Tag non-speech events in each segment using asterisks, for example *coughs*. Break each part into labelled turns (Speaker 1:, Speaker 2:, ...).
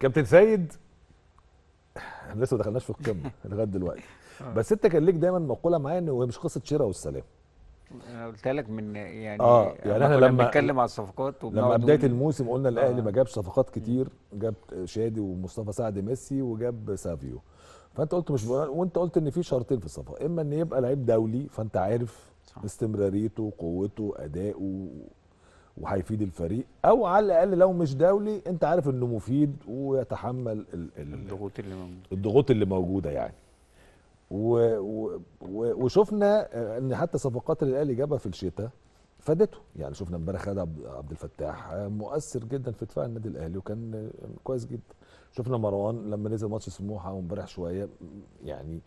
Speaker 1: كابتن سيد احنا لسه ما دخلناش في القمه *laughs* لغايه دلوقتي آه. بس انت كان ليك دايما مقوله معايا ان مش قصه شراء والسلام
Speaker 2: انا قلت لك من يعني اه يعني احنا لما بنتكلم على الصفقات لما بدايه الموسم قلنا الاهلي آه.
Speaker 1: ما جابش صفقات كتير جاب شادي ومصطفى سعد ميسي وجاب سافيو فانت قلت مش وانت قلت ان في شرطين في الصفقه اما ان يبقى لعيب دولي فانت عارف صح. استمراريته قوته اداؤه وهيفيد الفريق او على الاقل لو مش دولي انت عارف انه مفيد ويتحمل الضغوط اللي موجوده الضغوط اللي موجوده يعني و و وشفنا ان حتى صفقات الاهلي جابها في الشتاء فادته يعني شفنا امبارح خد عبد الفتاح مؤثر جدا في دفاع النادي الاهلي وكان كويس جدا شفنا مروان لما نزل ماتش سموحه وامبارح شويه يعني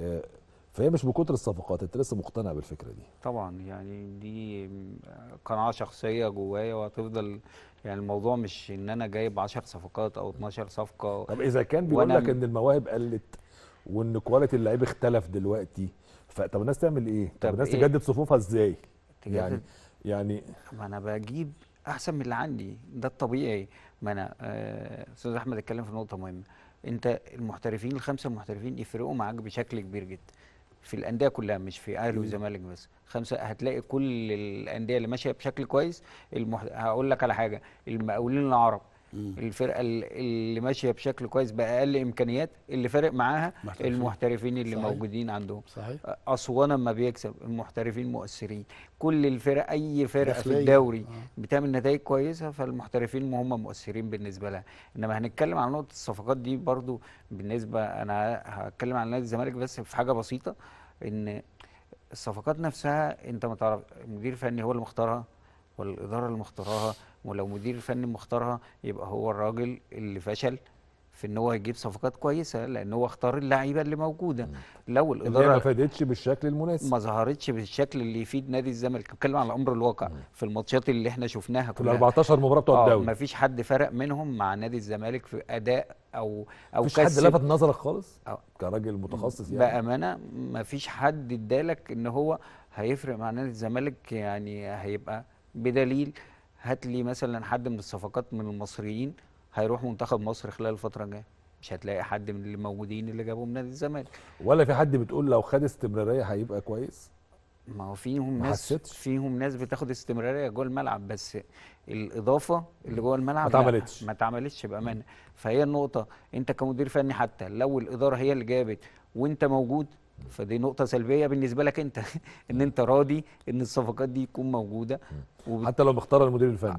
Speaker 1: آه، فهي مش بكتر الصفقات انت لسه مقتنع بالفكره دي
Speaker 2: طبعا يعني دي قناعه شخصيه جوايا وهتفضل يعني الموضوع مش ان انا جايب 10 صفقات او 12 صفقه طب اذا كان بيقول لك ان
Speaker 1: المواهب قلت وان كواليتي اللعيب اختلف دلوقتي فطب الناس تعمل ايه؟ طب, طب الناس إيه؟ تجدد صفوفها ازاي؟ يعني
Speaker 2: يعني ما انا بجيب احسن من اللي عندي ده الطبيعي ما انا آه، استاذ آه احمد اتكلم في نقطه مهمه انت المحترفين الخمسه المحترفين يفرقوا معاك بشكل كبير جدا في الانديه كلها مش في اهلي وزمالك بس خمسه هتلاقي كل الانديه اللي ماشيه بشكل كويس المح... هقول لك على حاجه المقاولين العرب الفرقه اللي ماشيه بشكل كويس باقل امكانيات اللي فارق معاها محترفين. المحترفين اللي صحيح. موجودين عندهم صحيح. اسوان ما بيكسب المحترفين مؤثرين كل الفرق اي فرقه في الدوري آه. بتعمل نتائج كويسه فالمحترفين هم مؤثرين بالنسبه لها انما هنتكلم عن نقطه الصفقات دي برضو بالنسبه انا هتكلم عن نادي الزمالك بس في حاجه بسيطه ان الصفقات نفسها انت ما تعرف المدير الفني هو اللي مختارها والاداره اللي مختارها ولو مدير فني مختارها يبقى هو الراجل اللي فشل في ان هو يجيب صفقات كويسه لان هو اختار اللعيبه اللي موجوده لو الاداره اللي ما
Speaker 1: فادتش بالشكل المناسب ما
Speaker 2: ظهرتش بالشكل اللي يفيد نادي الزمالك بتكلم على الامر الواقع مم. في الماتشات اللي احنا شفناها كلها في 14 مباراه بتوع آه، الدوري ما فيش حد فرق منهم مع نادي الزمالك في اداء او او مفيش حد لفت
Speaker 1: نظرك خالص
Speaker 2: أو آه. كراجل متخصص يعني بامانه ما فيش حد ادالك ان هو هيفرق مع نادي الزمالك يعني هيبقى بدليل هات لي مثلا حد من الصفقات من المصريين هيروح منتخب مصر خلال الفتره الجايه مش هتلاقي حد من اللي موجودين اللي جابهم نادي الزمالك ولا في حد بتقول لو خد استمراريه هيبقى كويس ما هو فيهم ناس حسيتش. فيهم ناس بتاخد استمراريه جوه الملعب بس الاضافه اللي جوه الملعب ما اتعملتش ما اتعملتش بامانه فهي النقطه انت كمدير فني حتى لو الاداره هي اللي جابت وانت موجود فدي نقطه سلبيه بالنسبه لك انت *laughs* ان انت راضي ان الصفقات دي تكون موجوده وب... حتى لو مختارها المدير الفني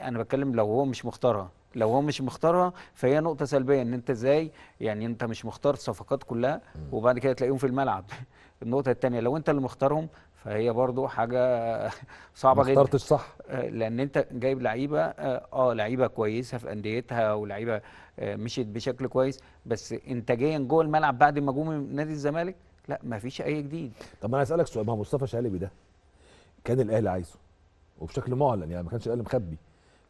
Speaker 2: انا بتكلم لو هو مش مختارها لو هو مش مختارها فهي نقطه سلبيه ان انت ازاي يعني انت مش مختار الصفقات كلها وبعد كده تلاقيهم في الملعب *laughs* النقطه الثانيه لو انت اللي مختارهم فهي برضو حاجه *laughs* صعبه جدا ما اخترتش صح لان انت جايب لعيبه اه لعيبه كويسه في انديتها ولعيبه مشيت بشكل كويس بس انتاجيا جوه الملعب بعد ما جم نادي الزمالك لا ما فيش اي جديد
Speaker 1: طب انا اسالك سؤال ما مصطفى شلبي ده كان الاهلي عايزه وبشكل معلن يعني ما كانش الاهلي مخبي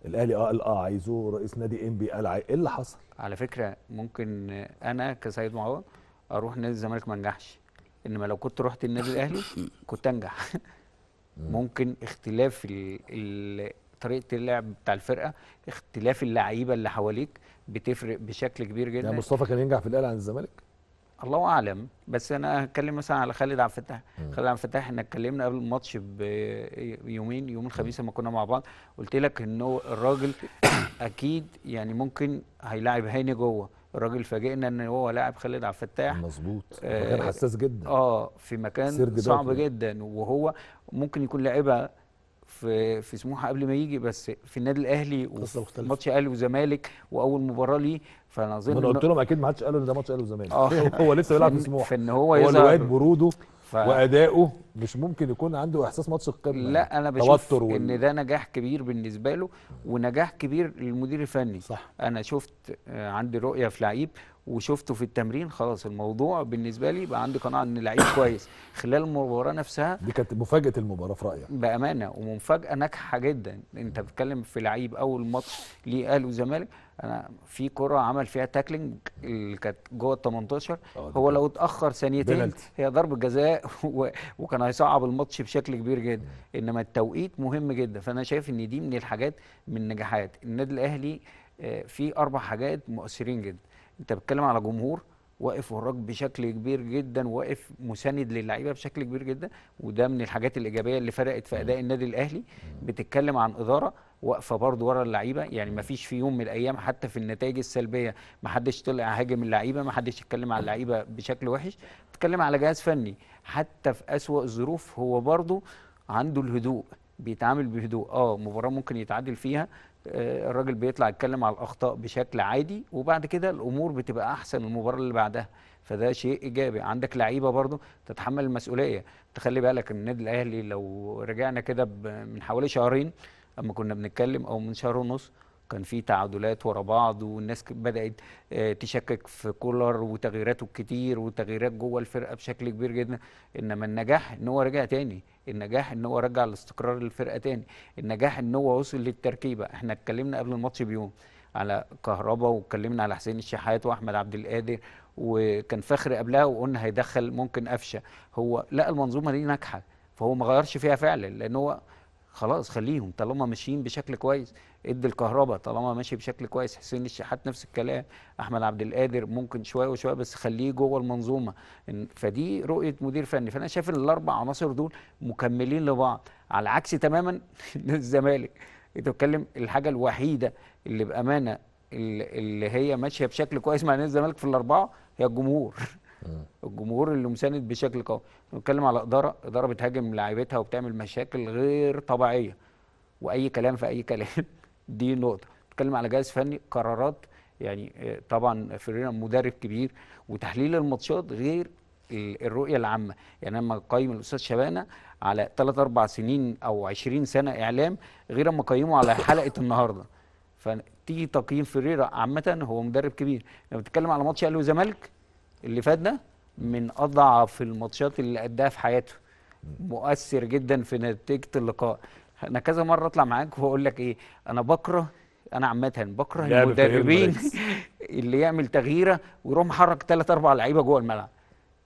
Speaker 1: الاهلي اه قال اه عايزه رئيس نادي ام بي قال ايه اللي حصل
Speaker 2: على فكره ممكن انا كسيد معوض اروح نادي الزمالك ما انجحش انما لو كنت رحت النادي الاهلي *laughs* كنت انجح ممكن اختلاف ال ال طريقه اللعب بتاع الفرقه اختلاف اللعيبه اللي حواليك بتفرق بشكل كبير يعني جدا يعني مصطفى كان ينجح في
Speaker 1: الاهلي عن الزمالك
Speaker 2: الله اعلم بس انا هتكلم مثلا على خالد عبد الفتاح خالد عبد الفتاح احنا اتكلمنا قبل الماتش بيومين يوم الخميس لما كنا مع بعض قلت لك انه الراجل *coughs* اكيد يعني ممكن هيلاعب هاني جوه الراجل فاجئنا ان هو لاعب خالد عبد الفتاح مظبوط آه مكان حساس جدا اه في مكان صعب جدا وهو ممكن يكون لاعبها في في سموحه قبل ما يجي بس في النادي الاهلي وماتش الاهلي وزمالك واول مباراه ليه فانا اظن انا قلت لهم
Speaker 1: اكيد ما حدش قال ان ده ماتش الاهلي وزمالك آه *laughs* هو لسه بيلعب في سموحه فان هو يظهر هو الواد بروده ف... واداؤه مش ممكن يكون عنده احساس ماتش القمه يعني. لا انا بشوف وال... ان
Speaker 2: ده نجاح كبير بالنسبه له ونجاح كبير للمدير الفني صح انا شفت آه، عندي رؤيه في لعيب وشفته في التمرين خلاص الموضوع بالنسبه لي بقى عندي قناعه ان لعيب *coughs* كويس خلال المباراه نفسها
Speaker 1: دي كانت مفاجاه المباراه في رايك
Speaker 2: بامانه ومفاجاه ناجحه جدا انت بتتكلم في لعيب اول ماتش ليه اهلي وزمالك انا في كره عمل فيها تاكلينج اللي كانت جوه ال 18 آه، هو لو اتاخر ثانيتين هي ضربه جزاء *laughs* و... وكان هيصعب الماتش بشكل كبير جدا انما التوقيت مهم جدا فانا شايف ان دي من الحاجات من النجاحات النادي الاهلي آه، في اربع حاجات مؤثرين جدا انت بتتكلم على جمهور واقف وراك بشكل كبير جدا واقف مساند للعيبه بشكل كبير جدا وده من الحاجات الايجابيه اللي فرقت في اداء النادي الاهلي بتتكلم عن اداره واقفه برضه ورا اللعيبه يعني ما فيش في يوم من الايام حتى في النتائج السلبيه ما حدش طلع هاجم اللعيبه ما حدش اتكلم على اللعيبه بشكل وحش بتتكلم على جهاز فني حتى في اسوا الظروف هو برضه عنده الهدوء بيتعامل بهدوء اه مباراه ممكن يتعادل فيها آه، الراجل بيطلع يتكلم على الاخطاء بشكل عادي وبعد كده الامور بتبقى احسن المباراه اللي بعدها فده شيء ايجابي عندك لعيبه برضو تتحمل المسؤوليه تخلي بالك النادي الاهلي لو رجعنا كده من حوالي شهرين اما كنا بنتكلم او من شهر ونص كان في تعادلات ورا بعض والناس بدات آه، تشكك في كولر وتغييراته الكتير وتغييرات جوه الفرقه بشكل كبير جدا انما النجاح ان هو رجع تاني النجاح ان هو رجع الاستقرار للفرقه تاني النجاح ان هو وصل للتركيبه احنا اتكلمنا قبل الماتش بيوم على كهربا واتكلمنا على حسين الشحات واحمد عبد القادر وكان فخر قبلها وقلنا هيدخل ممكن قفشه هو لا المنظومه دي ناجحه فهو ما غيرش فيها فعلا لان هو خلاص خليهم طالما ماشيين بشكل كويس ادي الكهرباء طالما ماشي بشكل كويس حسين الشحات نفس الكلام احمد عبد القادر ممكن شويه وشويه بس خليه جوه المنظومه فدي رؤيه مدير فني فانا شايف ان الاربع عناصر دول مكملين لبعض على عكس تماما *laughs* الزمالك انت بتتكلم الحاجه الوحيده اللي بامانه اللي هي ماشيه بشكل كويس مع نادي الزمالك في الاربعه هي الجمهور الجمهور اللي مساند بشكل قوي بنتكلم على اداره اداره بتهاجم لاعيبتها وبتعمل مشاكل غير طبيعيه واي كلام في اي كلام دي نقطه بتكلم على جهاز فني قرارات يعني آه، طبعا فيرينا مدرب كبير وتحليل الماتشات غير الرؤيه العامه يعني لما قيم الاستاذ شبانه على 3 4 سنين او 20 سنه اعلام غير اما قيمه على حلقه النهارده فتيجي تقييم فيريرا عامه هو مدرب كبير لما بتتكلم على ماتش اهلي وزمالك اللي فات ده من اضعف الماتشات اللي اداها في حياته مؤثر جدا في نتيجه اللقاء انا كذا مره اطلع معاك واقول لك ايه انا بكره انا عامه بكره المدربين *laughs* اللي يعمل تغييره ويروح محرك ثلاث اربع لعيبه جوه الملعب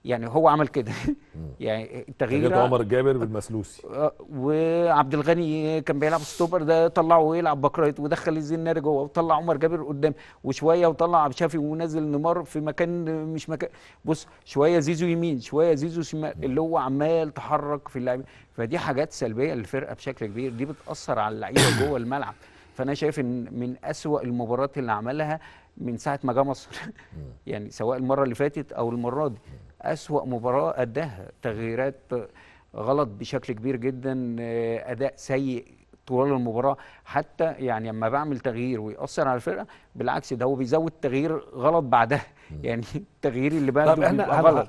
Speaker 2: يعني هو عمل كده *laughs* يعني ده عمر جابر بالمسلوسي آه، وعبد الغني كان بيلعب ستوبر ده طلعه ويلعب باك رايت ودخل الزناري جوه وطلع عمر جابر قدام وشويه وطلع عبد الشافي ونزل نيمار في مكان مش مكان بص شويه زيزو يمين شويه زيزو شمال اللي هو عمال تحرك في اللعب فدي حاجات سلبيه للفرقه بشكل كبير دي بتاثر على اللعيبه *coughs* جوه الملعب فانا شايف ان من اسوا المباريات اللي عملها من ساعه ما جه مصر *laughs* يعني سواء المره اللي فاتت او المره دي أسوأ مباراة أداها تغييرات غلط بشكل كبير جدا آه، أداء سيء طوال المباراه حتى يعني لما بعمل تغيير ويأثر على الفرقه بالعكس ده هو بيزود تغيير غلط بعدها يعني *laughs* التغيير اللي بعده طب احنا غلط